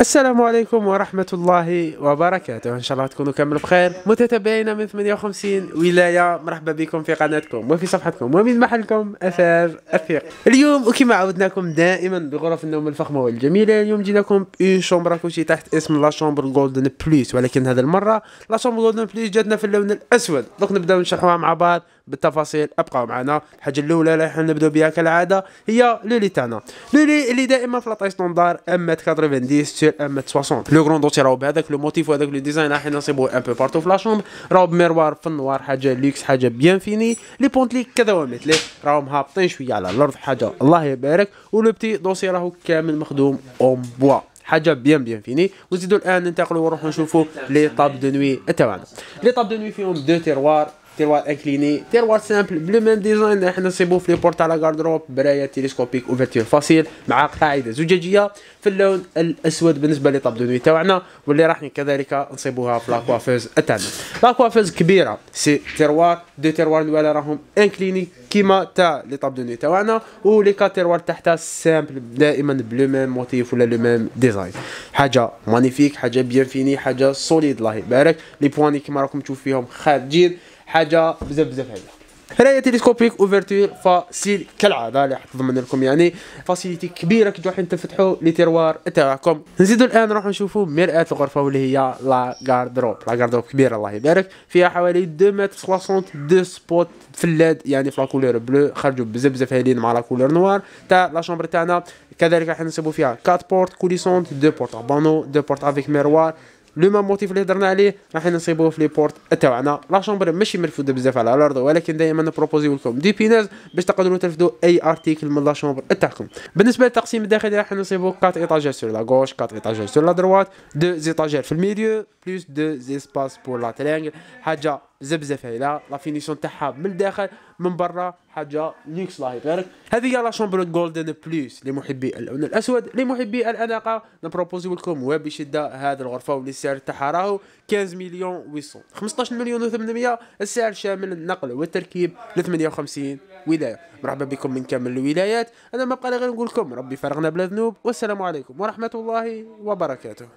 السلام عليكم ورحمة الله وبركاته إن شاء الله تكونوا كامل بخير متتبعينا من 58 ولاية مرحبا بكم في قناتكم وفي صفحتكم ومن محلكم أثار أثيق اليوم وكما عودناكم دائما بغرف النوم الفخمة والجميلة اليوم جيناكم بإي شومبرا كوشي تحت اسم لا شومبر جولدن بليس ولكن هذه المرة لا شومبر جولدن بليس جاتنا في اللون الأسود دوك نبداو نشرحوها مع بعض بالتفاصيل ابقوا معنا الحاجه الاولى اللي راح نبداو بها كالعاده هي لولي تانا لولي اللي دائما في لاطاي ستوندار اما 90 ستيل ام 60 لو كروندوتي راهو بهذاك لو موتيف وهذاك لو ديزاين راح نصيبوه ان بو بارتو في لا شومبر راهو بميروار في النوار حاجه لوكس حاجه بيان فيني لي بونتلي كذا ومثله راهم هابطين شويه على الارض حاجه الله يبارك ولو بتي دوسي راهو كامل مخدوم اون بوا حاجه بيان بيان فيني ونزيدو الان ننتقلوا ونروحوا نشوفوا لي طاب دو نوي تاعنا لي طاب دو نوي فيهم دو تيروار تيروار انكليني تيروار سامبل بلو ميم ديزاين راح نصيبو في لي بورتا لا غاردروب برايه تيليسكوبيك اوفرتير فاسيل مع قاعده زجاجيه في اللون الاسود بالنسبه لي طاب دو نوي تاعنا واللي راح كذلك نصيبوها في لاكوافوز تاعنا لاكوافوز كبيره سي تيروار دو تيروار الوالا راهم انكليني كيما تاع لي طاب دو نوي تاعنا ولي كاتيروار تحتها سامبل دائما بلو ميم موتيف ولا لو ميم ديزاين حاجه مانيفيك حاجه بيان فيني حاجه سوليد الله يبارك لي بواني كيما راكم تشوف فيهم خارجين حاجه بزاف بزاف هايله هنايا تيليسكوبيك اوفرتور فاسيل كالعاده اللي حتضمن لكم يعني فاسيليتي كبيره كي تروحوا تفتحوا لي تيروار تاعكم نزيدوا الان نروحوا نشوفوا مراه الغرفه واللي هي لا غاردروب لا غاردروب كبيره الله يبارك فيها حوالي 2 متر 60 دو سبوت فلاد يعني في لا كولور بلو خرجوا بزاف بزاف هايلين مع لا كولور نوار تاع لا شومبر تاعنا كذلك راح نصيبوا فيها 4 بورت كوليسونت 2 بورت بانو 2 بورت افيك ميروار لو مام موتيف اللي هضرنا عليه راح نصيبوه في لي بورت تاعنا لا شومبر ماشي مرفوده بزاف على الارض ولكن دائما نبروبوزيو لكم دي بيناز باش تقدروا ترفدوا اي ارتيكل من لا شومبر تاعكم بالنسبه للتقسيم الداخلي راح نصيبو 4 ايطاجير سور لا غوش 4 ايطاجير سور لا دروات 2 ايطاجير في الميديو بلوس 2 زيسباس بور لا ترينغل حاجه زبزفه لا لا فينيسيون تاعها من الداخل من برا حاجه ليكس الله يبارك هذه هي لا شامبيون جولدن بلوس لمحبي اللون الاسود لمحبي الاناقه نبروبوزي لكم وبشده هذه الغرفه واللي السعر تاعها راهو 15 مليون 800 15 مليون و800 السعر شامل النقل والتركيب ل 58 ولايه مرحبا بكم من كامل الولايات انا ما بقى غير نقول لكم ربي فرغنا بلا ذنوب والسلام عليكم ورحمه الله وبركاته